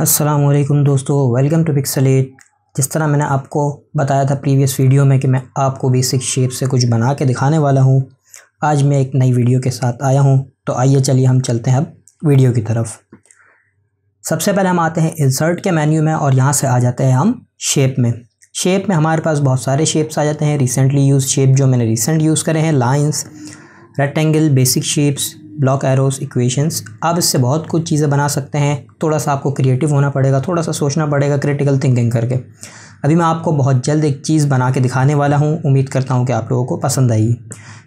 असलम दोस्तों welcome to pixel eight जिस तरह मैंने आपको बताया था प्रीवियस वीडियो में कि मैं आपको बेसिक शेप से कुछ बना के दिखाने वाला हूँ आज मैं एक नई वीडियो के साथ आया हूँ तो आइए चलिए हम चलते हैं अब वीडियो की तरफ सबसे पहले हम आते हैं इंसर्ट के मेन्यू में और यहाँ से आ जाते हैं हम शेप में शेप में हमारे पास बहुत सारे शेप्स आ जाते हैं रिसेंटली यूज़ शेप जो मैंने रिसेंट यूज़ करे हैं lines rectangle basic shapes block arrows equations आप इससे बहुत कुछ चीज़ें बना सकते हैं थोड़ा सा आपको क्रिएटिव होना पड़ेगा थोड़ा सा सोचना पड़ेगा क्रिटिकल थिंकिंग करके अभी मैं आपको बहुत जल्द एक चीज़ बना के दिखाने वाला हूँ उम्मीद करता हूँ कि आप लोगों को पसंद आएगी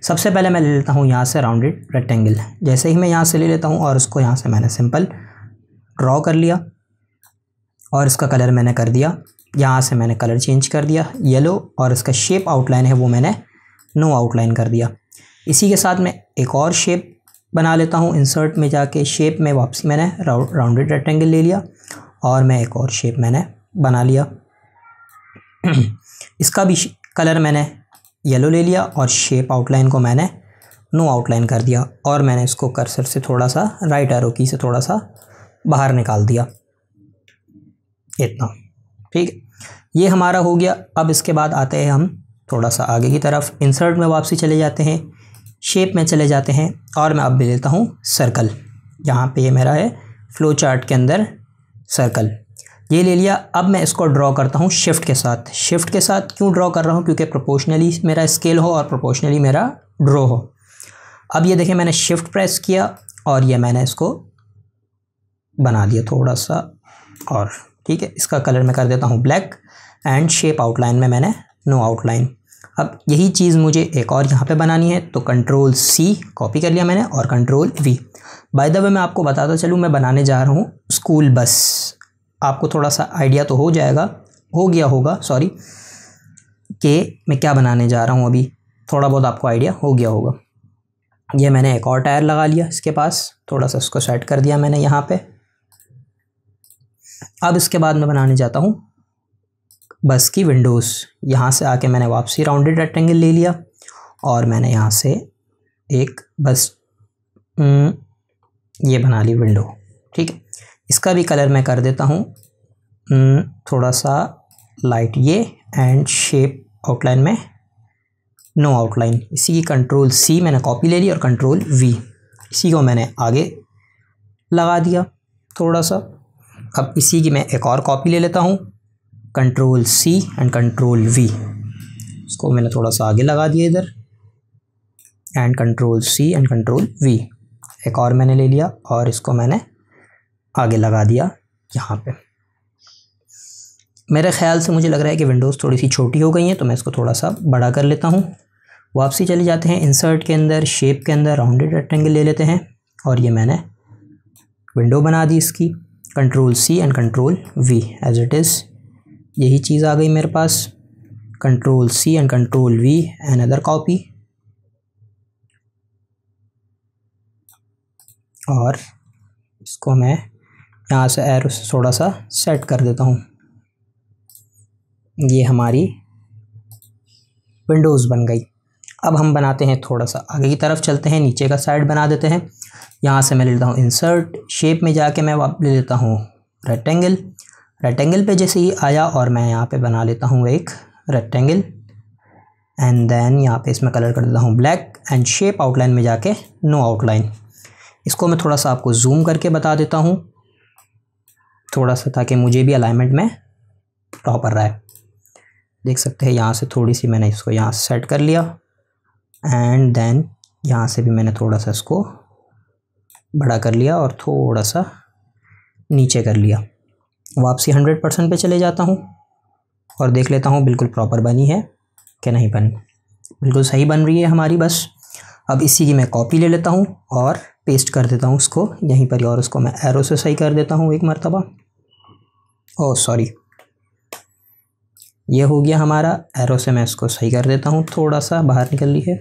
सबसे पहले मैं ले लेता हूँ यहाँ से राउंडेड रेक्टेंगल जैसे ही मैं यहाँ से ले लेता हूँ और उसको यहाँ से मैंने सिंपल ड्रॉ कर लिया और इसका कलर मैंने कर दिया यहाँ से मैंने कलर चेंज कर दिया येलो और इसका शेप आउटलाइन है वो मैंने नो आउटलाइन कर दिया इसी के साथ मैं एक और शेप बना लेता हूँ इंसर्ट में जाके शेप में वापसी मैंने राउंडेड रेक्टेंगल ले लिया और मैं एक और शेप मैंने बना लिया इसका भी कलर मैंने येलो ले लिया और शेप आउटलाइन को मैंने नो आउटलाइन कर दिया और मैंने इसको कर्सर से थोड़ा सा राइट एरो की से थोड़ा सा बाहर निकाल दिया इतना ठीक ये हमारा हो गया अब इसके बाद आते हैं हम थोड़ा सा आगे की तरफ इंसर्ट में वापसी चले जाते हैं शेप में चले जाते हैं और मैं अब ले लेता हूँ सर्कल यहाँ पे ये मेरा है फ्लो चार्ट के अंदर सर्कल ये ले लिया अब मैं इसको ड्रॉ करता हूँ शिफ्ट के साथ शिफ्ट के साथ क्यों ड्रॉ कर रहा हूँ क्योंकि प्रोपोर्शनली मेरा स्केल हो और प्रोपोर्शनली मेरा ड्रॉ हो अब ये देखें मैंने शिफ्ट प्रेस किया और ये मैंने इसको बना दिया थोड़ा सा और ठीक है इसका कलर मैं कर देता हूँ ब्लैक एंड शेप आउटलाइन में मैंने नो आउटलाइन अब यही चीज़ मुझे एक और यहाँ पे बनानी है तो कंट्रोल सी कॉपी कर लिया मैंने और control V by the way मैं आपको बताता चलूँ मैं बनाने जा रहा हूँ स्कूल बस आपको थोड़ा सा आइडिया तो हो जाएगा हो गया होगा सॉरी कि मैं क्या बनाने जा रहा हूँ अभी थोड़ा बहुत आपको आइडिया हो गया होगा ये मैंने एक और टायर लगा लिया इसके पास थोड़ा सा उसको सेट कर दिया मैंने यहाँ पर अब इसके बाद मैं बनाने जाता हूँ बस की विंडोज़ यहाँ से आके मैंने वापसी राउंडेड रेक्टेंगल ले लिया और मैंने यहाँ से एक बस हम्म, ये बना ली विंडो ठीक है इसका भी कलर मैं कर देता हूँ हम्म, थोड़ा सा लाइट ये एंड शेप आउटलाइन में नो आउटलाइन इसी की कंट्रोल सी मैंने कॉपी ले ली और कंट्रोल वी इसी को मैंने आगे लगा दिया थोड़ा सा अब इसी की मैं एक और कॉपी ले लेता हूँ control C and control V इसको मैंने थोड़ा सा आगे लगा दिया इधर and control C and control V एक और मैंने ले लिया और इसको मैंने आगे लगा दिया यहाँ पे मेरे ख्याल से मुझे लग रहा है कि विंडोज़ थोड़ी सी छोटी हो गई है तो मैं इसको थोड़ा सा बड़ा कर लेता हूँ वापसी चले जाते हैं इंसर्ट के अंदर शेप के अंदर राउंडेड रेक्टेंगल ले लेते हैं और ये मैंने विंडो बना दी इसकी control C and control V as it is यही चीज़ आ गई मेरे पास control C and control V and other copy और इसको मैं यहाँ से एरो से थोड़ा सा सेट कर देता हूँ ये हमारी विंडोज़ बन गई अब हम बनाते हैं थोड़ा सा आगे की तरफ चलते हैं नीचे का साइड बना देते हैं यहाँ से मैं ले लेता हूँ इंसर्ट शेप में जाके मैं ले लेता हूँ रेक्टेंगल रेक्टेंगल पे जैसे ही आया और मैं यहाँ पे बना लेता हूँ एक रेक्टेंगल एंड देन यहाँ पे इसमें कलर कर देता हूँ ब्लैक एंड शेप आउटलाइन में जाके नो आउटलाइन इसको मैं थोड़ा सा आपको जूम करके बता देता हूँ थोड़ा सा ताकि मुझे भी अलाइनमेंट में प्रॉपर रहा है देख सकते हैं यहाँ से थोड़ी सी मैंने इसको यहाँ सेट कर लिया एंड देन यहाँ से भी मैंने थोड़ा सा इसको बड़ा कर लिया और थोड़ा सा नीचे कर लिया वापसी हंड्रेड परसेंट पर चले जाता हूँ और देख लेता हूँ बिल्कुल प्रॉपर बनी है कि नहीं बनी बिल्कुल सही बन रही है हमारी बस अब इसी की मैं कॉपी ले लेता हूँ और पेस्ट कर देता हूँ उसको यहीं पर और उसको मैं एरो से सही कर देता हूँ एक मरतबा ओ सॉरी ये हो गया हमारा एरो से मैं इसको सही कर देता हूँ थोड़ा सा बाहर निकल रही है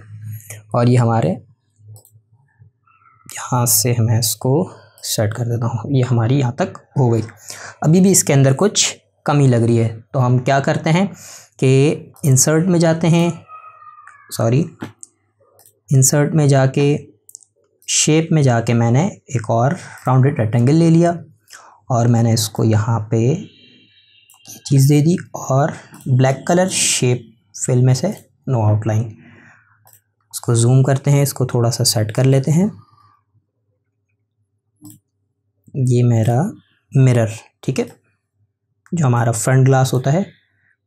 और ये हमारे यहाँ से मैं इसको सेट कर देता हूँ ये हमारी यहाँ तक हो गई अभी भी इसके अंदर कुछ कमी लग रही है तो हम क्या करते हैं कि इंसर्ट में जाते हैं सॉरी इंसर्ट में जाके शेप में जाके मैंने एक और राउंडेड रेक्टेंगल ले लिया और मैंने इसको यहाँ पे ये चीज़ दे दी और ब्लैक कलर शेप फिल में से नो आउटलाइन इसको जूम करते हैं इसको थोड़ा सा सेट कर लेते हैं ये मेरा मिरर ठीक है जो हमारा फ्रंट ग्लास होता है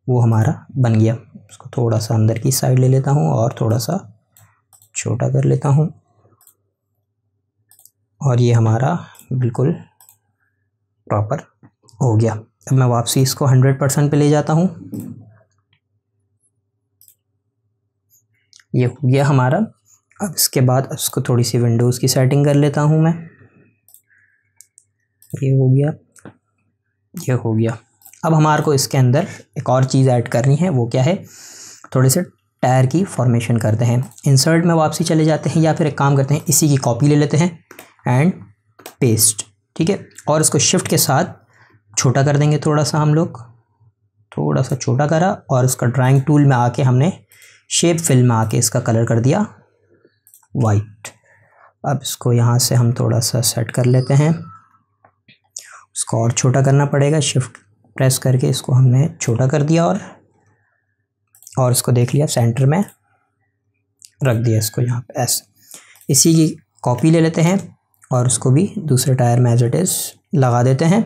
वो हमारा बन गया उसको थोड़ा सा अंदर की साइड ले लेता हूँ और थोड़ा सा छोटा कर लेता हूँ और ये हमारा बिल्कुल प्रॉपर हो गया अब मैं वापसी इसको हंड्रेड परसेंट पर ले जाता हूँ ये हो गया हमारा अब इसके बाद इसको थोड़ी सी विंडोज़ की सेटिंग कर लेता हूँ मैं ये हो गया ये हो गया अब हमारे को इसके अंदर एक और चीज़ ऐड करनी है वो क्या है थोड़े से टायर की फॉर्मेशन करते हैं इंसर्ट में वापसी चले जाते हैं या फिर एक काम करते हैं इसी की कॉपी ले लेते हैं एंड पेस्ट ठीक है और इसको शिफ्ट के साथ छोटा कर देंगे थोड़ा सा हम लोग थोड़ा सा छोटा करा और उसका ड्राइंग टूल में आके हमने शेप फिल में आके इसका कलर कर दिया वाइट अब इसको यहाँ से हम थोड़ा सा सेट कर लेते हैं इसको और छोटा करना पड़ेगा शिफ्ट प्रेस करके इसको हमने छोटा कर दिया और और इसको देख लिया सेंटर में रख दिया इसको यहाँ पे एस इसी की कॉपी ले लेते हैं और उसको भी दूसरे टायर में एज इट इज़ लगा देते हैं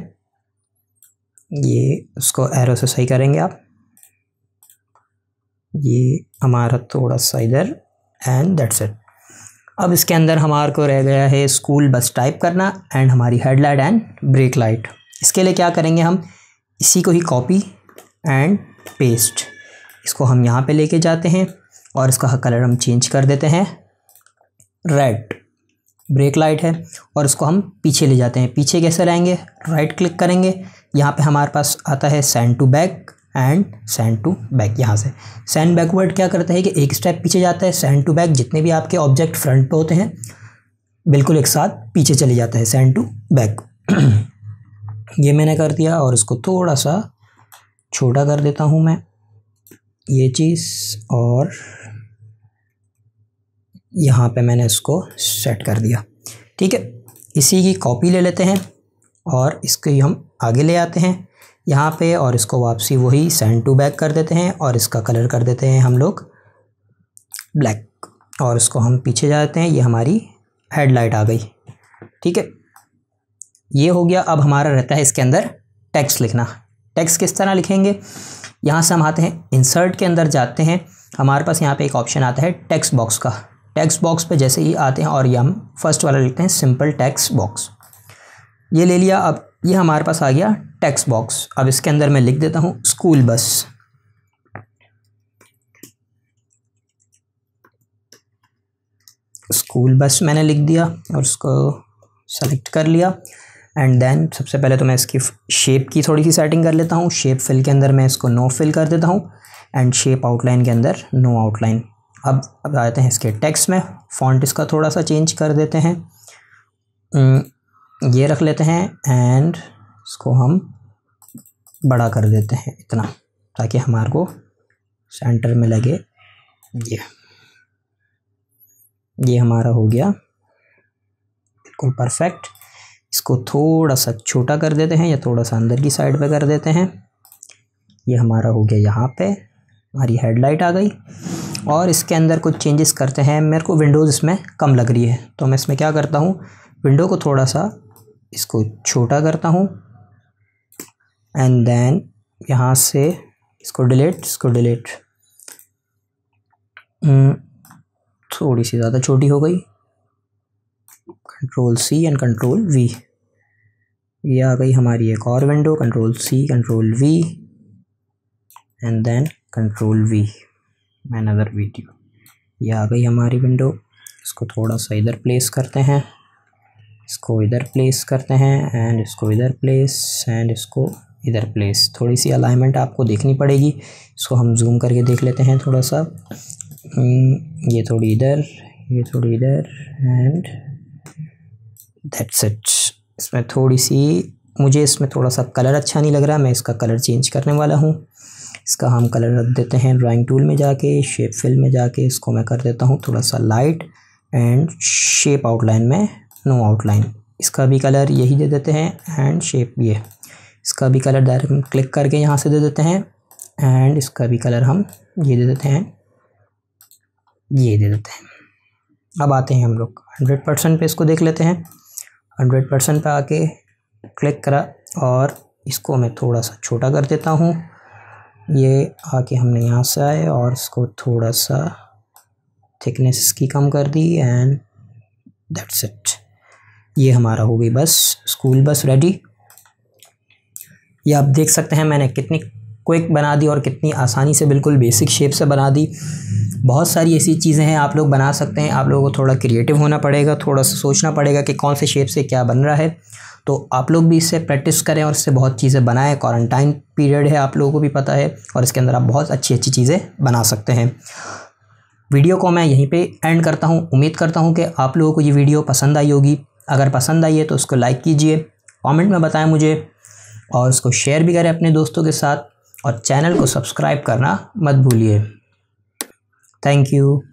ये उसको एरो से सही करेंगे आप ये हमारा थोड़ा सा इधर एंड दैट्स इट अब इसके अंदर हमारे को रह गया है स्कूल बस टाइप करना एंड हमारी हेडलाइट एंड ब्रेक लाइट इसके लिए क्या करेंगे हम इसी को ही कॉपी एंड पेस्ट इसको हम यहाँ पे लेके जाते हैं और इसका कलर हम चेंज कर देते हैं रेड ब्रेक लाइट है और इसको हम पीछे ले जाते हैं पीछे कैसे रहेंगे राइट क्लिक करेंगे यहाँ पे हमारे पास आता है send to back and send to back यहाँ से सेंड बैकवर्ड क्या करता है कि एक स्टेप पीछे जाता है सेंड टू बैक जितने भी आपके ऑब्जेक्ट फ्रंट पे होते हैं बिल्कुल एक साथ पीछे चले जाता है सेंड टू बैक ये मैंने कर दिया और इसको थोड़ा सा छोटा कर देता हूँ मैं ये चीज़ और यहाँ पे मैंने इसको सेट कर दिया ठीक है इसी की कॉपी ले लेते हैं और इसको हम आगे ले आते हैं यहाँ पे और इसको वापसी वही सेंड टू बैक कर देते हैं और इसका कलर कर देते हैं हम लोग ब्लैक और इसको हम पीछे जाते हैं ये हमारी हेडलाइट आ गई ठीक है ये हो गया अब हमारा रहता है इसके अंदर टेक्स्ट लिखना टेक्स्ट किस तरह लिखेंगे यहाँ से हम आते हैं इंसर्ट के अंदर जाते हैं हमारे पास यहाँ पे एक ऑप्शन आता है टेक्स्ट बॉक्स का टेक्स्ट बॉक्स पे जैसे ही आते हैं और ये हम फर्स्ट वाला लिखते हैं सिंपल टेक्स्ट बॉक्स ये ले लिया अब ये हमारे पास आ गया टेक्स्ट बॉक्स अब इसके अंदर मैं लिख देता हूँ स्कूल बस स्कूल बस मैंने लिख दिया और उसको सेलेक्ट कर लिया एंड देन सबसे पहले तो मैं इसकी शेप की थोड़ी सी सेटिंग कर लेता हूँ शेप फिल के अंदर मैं इसको नो फिल कर देता हूँ एंड शेप आउटलाइन के अंदर नो आउटलाइन अब अब आते हैं इसके टेक्स्ट में फॉन्ट इसका थोड़ा सा चेंज कर देते हैं hmm, ये रख लेते हैं एंड इसको हम बड़ा कर देते हैं इतना ताकि हमारे को सेंटर में लगे ये ये हमारा हो गया बिल्कुल परफेक्ट इसको थोड़ा सा छोटा कर देते हैं या थोड़ा सा अंदर की साइड पे कर देते हैं ये हमारा हो गया यहाँ पे हमारी हेडलाइट आ गई और इसके अंदर कुछ चेंजेस करते हैं मेरे को विंडोज़ इसमें कम लग रही है तो मैं इसमें क्या करता हूँ विंडो को थोड़ा सा इसको छोटा करता हूँ एंड देन यहाँ से इसको डिलीट इसको डिलीट हम्म, थोड़ी सी ज़्यादा छोटी हो गई control C and control V ये आ गई हमारी एक और window control C control V and then control V and other video ये आ गई हमारी विंडो इसको थोड़ा सा इधर प्लेस करते हैं इसको इधर प्लेस करते हैं एंड इसको इधर प्लेस एंड इसको इधर प्लेस थोड़ी सी अलाइनमेंट आपको देखनी पड़ेगी इसको हम जूम करके देख लेते हैं थोड़ा सा हम्म, ये थोड़ी इधर ये थोड़ी इधर एंड दैट्स इट इसमें थोड़ी सी मुझे इसमें थोड़ा सा कलर अच्छा नहीं लग रहा मैं इसका कलर चेंज करने वाला हूँ इसका हम कलर रख देते हैं ड्राइंग टूल में जाके शेप फिल में जाके इसको मैं कर देता हूँ थोड़ा सा लाइट एंड शेप आउटलाइन में नो आउटलाइन इसका भी कलर यही दे देते हैं एंड शेप ये इसका भी कलर डायरेक्ट क्लिक करके यहाँ से दे देते हैं एंड इसका भी कलर हम ये दे देते हैं ये दे देते हैं अब आते हैं हम लोग हंड्रेड परसेंट पर इसको देख लेते हैं हंड्रेड परसेंट पर आके क्लिक करा और इसको मैं थोड़ा सा छोटा कर देता हूँ ये आके हमने यहाँ से आए और इसको थोड़ा सा थिकनेस की कम कर दी एंड दैट्स इट ये हमारा हो गई बस स्कूल बस रेडी ये आप देख सकते हैं मैंने कितनी क्विक बना दी और कितनी आसानी से बिल्कुल बेसिक शेप से बना दी बहुत सारी ऐसी चीज़ें हैं आप लोग बना सकते हैं आप लोगों को थोड़ा क्रिएटिव होना पड़ेगा थोड़ा सा सोचना पड़ेगा कि कौन से शेप से क्या बन रहा है तो आप लोग भी इससे प्रैक्टिस करें और इससे बहुत चीज़ें बनाएं क्वारंटाइन पीरियड है आप लोगों को भी पता है और इसके अंदर आप बहुत अच्छी अच्छी चीज़ें बना सकते हैं वीडियो को मैं यहीं पर एंड करता हूँ उम्मीद करता हूँ कि आप लोगों को ये वीडियो पसंद आई होगी अगर पसंद आई है तो उसको लाइक कीजिए कमेंट में बताएं मुझे और उसको शेयर भी करें अपने दोस्तों के साथ और चैनल को सब्सक्राइब करना मत भूलिए थैंक यू